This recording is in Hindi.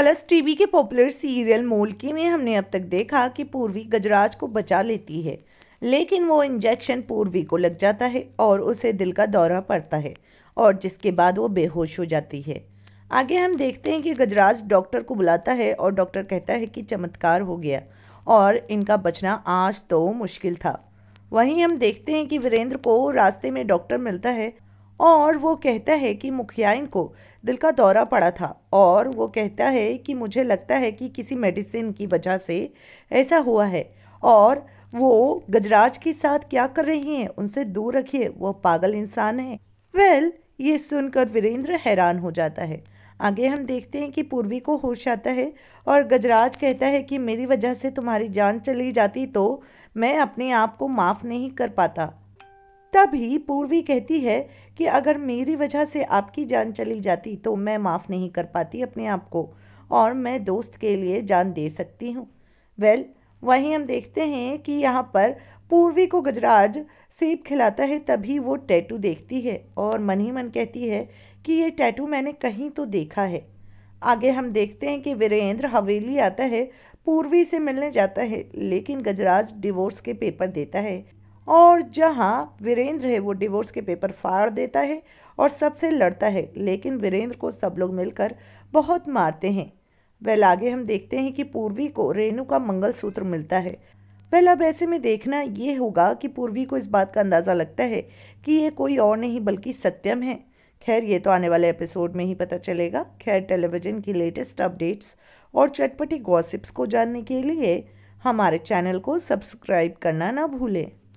कलर्स टीवी के पॉपुलर सीरियल मोलकी में हमने अब तक देखा कि पूर्वी गजराज को बचा लेती है लेकिन वो इंजेक्शन पूर्वी को लग जाता है और उसे दिल का दौरा पड़ता है और जिसके बाद वो बेहोश हो जाती है आगे हम देखते हैं कि गजराज डॉक्टर को बुलाता है और डॉक्टर कहता है कि चमत्कार हो गया और इनका बचना आज तो मुश्किल था वहीं हम देखते हैं कि वीरेंद्र को रास्ते में डॉक्टर मिलता है और वो कहता है कि मुखियाइन को दिल का दौरा पड़ा था और वो कहता है कि मुझे लगता है कि किसी मेडिसिन की वजह से ऐसा हुआ है और वो गजराज के साथ क्या कर रही हैं उनसे दूर रखिए वो पागल इंसान है वेल well, ये सुनकर वीरेंद्र हैरान हो जाता है आगे हम देखते हैं कि पूर्वी को होश आता है और गजराज कहता है कि मेरी वजह से तुम्हारी जान चली जाती तो मैं अपने आप को माफ़ नहीं कर पाता तभी पूर्वी कहती है कि अगर मेरी वजह से आपकी जान चली जाती तो मैं माफ़ नहीं कर पाती अपने आप को और मैं दोस्त के लिए जान दे सकती हूँ वेल वहीं हम देखते हैं कि यहाँ पर पूर्वी को गजराज सेब खिलाता है तभी वो टैटू देखती है और मन ही मन कहती है कि ये टैटू मैंने कहीं तो देखा है आगे हम देखते हैं कि वीरेंद्र हवेली आता है पूर्वी से मिलने जाता है लेकिन गजराज डिवोर्स के पेपर देता है और जहाँ वीरेंद्र है वो डिवोर्स के पेपर फाड़ देता है और सबसे लड़ता है लेकिन वीरेंद्र को सब लोग मिलकर बहुत मारते हैं वेल आगे हम देखते हैं कि पूर्वी को रेणु का मंगलसूत्र मिलता है वेल अब ऐसे में देखना ये होगा कि पूर्वी को इस बात का अंदाज़ा लगता है कि ये कोई और नहीं बल्कि सत्यम है खैर ये तो आने वाले एपिसोड में ही पता चलेगा खैर टेलीविज़न की लेटेस्ट अपडेट्स और चटपटी गॉसिप्स को जानने के लिए हमारे चैनल को सब्सक्राइब करना ना भूलें